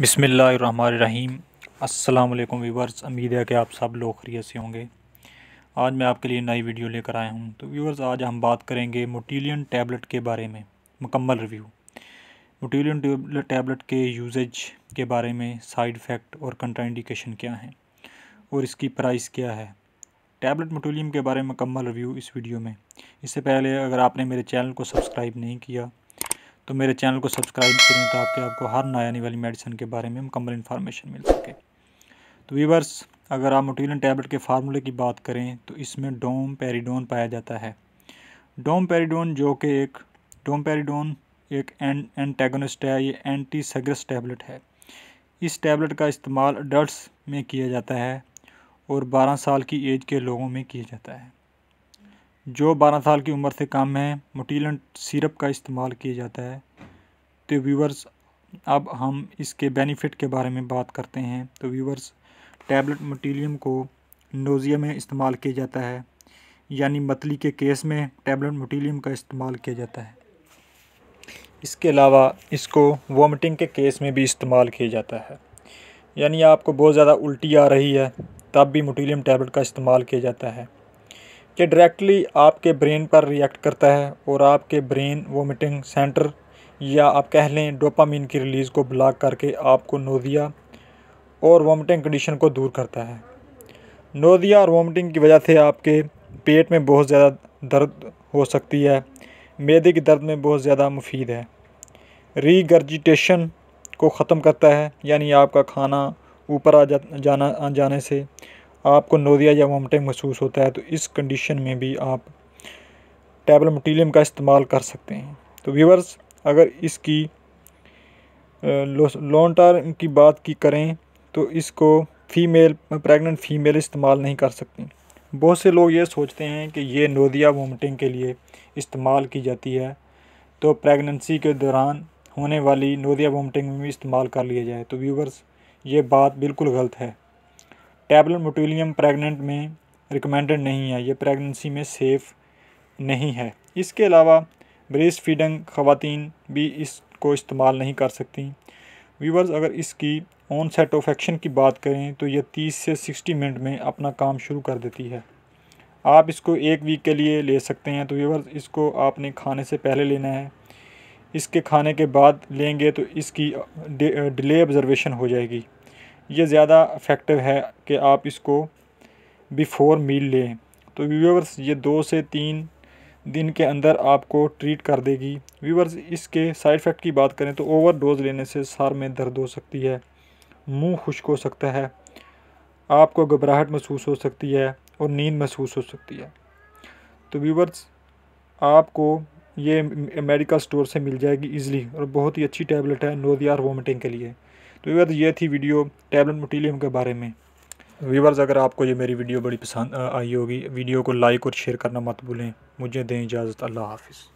बसमीम् अल्लाम वीवर्स उम्मीद है कि आप सब लोग खरीत से होंगे आज मैं आपके लिए नई वीडियो लेकर आया हूँ तो व्यूवर्स आज हम बात करेंगे मोटीलियन टैबलेट के बारे में मुकम्मल रिव्यू मोटीलियन टैबलेट के यूजेज के बारे में साइड इफ़ेक्ट और कंट्राइंडिकेशन क्या हैं और इसकी प्राइस क्या है टैबलेट मोटीलियम के बारे में मुकम्मल रिव्यू इस वीडियो में इससे पहले अगर आपने मेरे चैनल को सब्सक्राइब नहीं किया तो मेरे चैनल को सब्सक्राइब करें ताकि आपको हर नए आने वाली मेडिसिन के बारे में मुकम्मल इन्फॉर्मेशन मिल सके तो वीवर्स अगर आप मोटीलन टैबलेट के फार्मूले की बात करें तो इसमें डोम पेरीडोन पाया जाता है डोम पेरीडोन जो कि एक डोम पेरीडोन एक एंटेगोनिस्ट है ये एंटी सग्रस टैबलेट है इस टैबलेट का इस्तेमाल अडल्ट में किया जाता है और 12 साल की एज के लोगों में किया जाता है जो 12 साल की उम्र से काम में है मोटीलेंट सिरप का इस्तेमाल किया जाता है तो व्यूवर्स अब हम इसके बेनिफिट के बारे में बात करते हैं तो व्यूवर्स टैबलेट मोटीलियम को नोज़िया में इस्तेमाल किया जाता है यानी मतली के केस में टैबलेट मोटीलियम का इस्तेमाल किया जाता है इसके अलावा इसको वॉमिटिंग के केस में भी इस्तेमाल किया जाता है यानी आपको बहुत ज़्यादा उल्टी आ रही है तब भी मोटीलियम टैबलेट का इस्तेमाल किया जाता है ये डायरेक्टली आपके ब्रेन पर रिएक्ट करता है और आपके ब्रेन वोमिटिंग सेंटर या आप कह लें डोपामीन की रिलीज़ को ब्लॉक करके आपको नोदिया और वोमिटिंग कंडीशन को दूर करता है नोदिया और वोमिटिंग की वजह से आपके पेट में बहुत ज़्यादा दर्द हो सकती है मैदे के दर्द में बहुत ज़्यादा मुफीद है रीगर्जिटेशन को ख़त्म करता है यानी आपका खाना ऊपर आ जा, जाना आ जाने से आपको नोदिया या वमटिंग महसूस होता है तो इस कंडीशन में भी आप टैबल मटीलियम का इस्तेमाल कर सकते हैं तो व्यूवर्स अगर इसकी लॉन्ग टर्म की बात की करें तो इसको फ़ीमेल प्रेग्नेंट फ़ीमेल इस्तेमाल नहीं कर सकती बहुत से लोग ये सोचते हैं कि ये नोदिया वोमटिंग के लिए इस्तेमाल की जाती है तो प्रेगनेंसी के दौरान होने वाली नोदिया वोमटिंग में भी इस्तेमाल कर लिया जाए तो व्यूवर्स ये बात बिल्कुल गलत है टैबलेट मोटोलियम प्रेग्नेंट में रिकमेंडेड नहीं है ये प्रेगनेंसी में सेफ़ नहीं है इसके अलावा ब्रेस्ट फीडिंग ख़वान भी इसको इस्तेमाल नहीं कर सकती व्यूवर्स अगर इसकी ऑन सेट ऑफ एक्शन की बात करें तो यह तीस से सिक्सटी मिनट में अपना काम शुरू कर देती है आप इसको एक वीक के लिए ले सकते हैं तो व्यूवर्स इसको आपने खाने से पहले लेना है इसके खाने के बाद लेंगे तो इसकी डिले ऑब्ज़र्वेशन हो जाएगी ये ज़्यादा इफ़ेक्टिव है कि आप इसको बिफ़ोर मील लें तो व्यूवर्स ये दो से तीन दिन के अंदर आपको ट्रीट कर देगी व्यूवर्स इसके साइड इफ़ेक्ट की बात करें तो ओवर डोज लेने से सर में दर्द हो सकती है मुंह खुश्क हो सकता है आपको घबराहट महसूस हो सकती है और नींद महसूस हो सकती है तो व्यूवर्स आपको ये मेडिकल स्टोर से मिल जाएगी ईज़िली और बहुत ही अच्छी टैबलेट है नोदियार वोमिटिंग के लिए तो व्यूवर्स ये थी वीडियो टैबलेट मोटीलियम के बारे में व्यूवर्स अगर आपको ये मेरी वीडियो बड़ी पसंद आई होगी वीडियो को लाइक और शेयर करना मत भूलें मुझे दें इजाज़त अल्लाह हाफिज़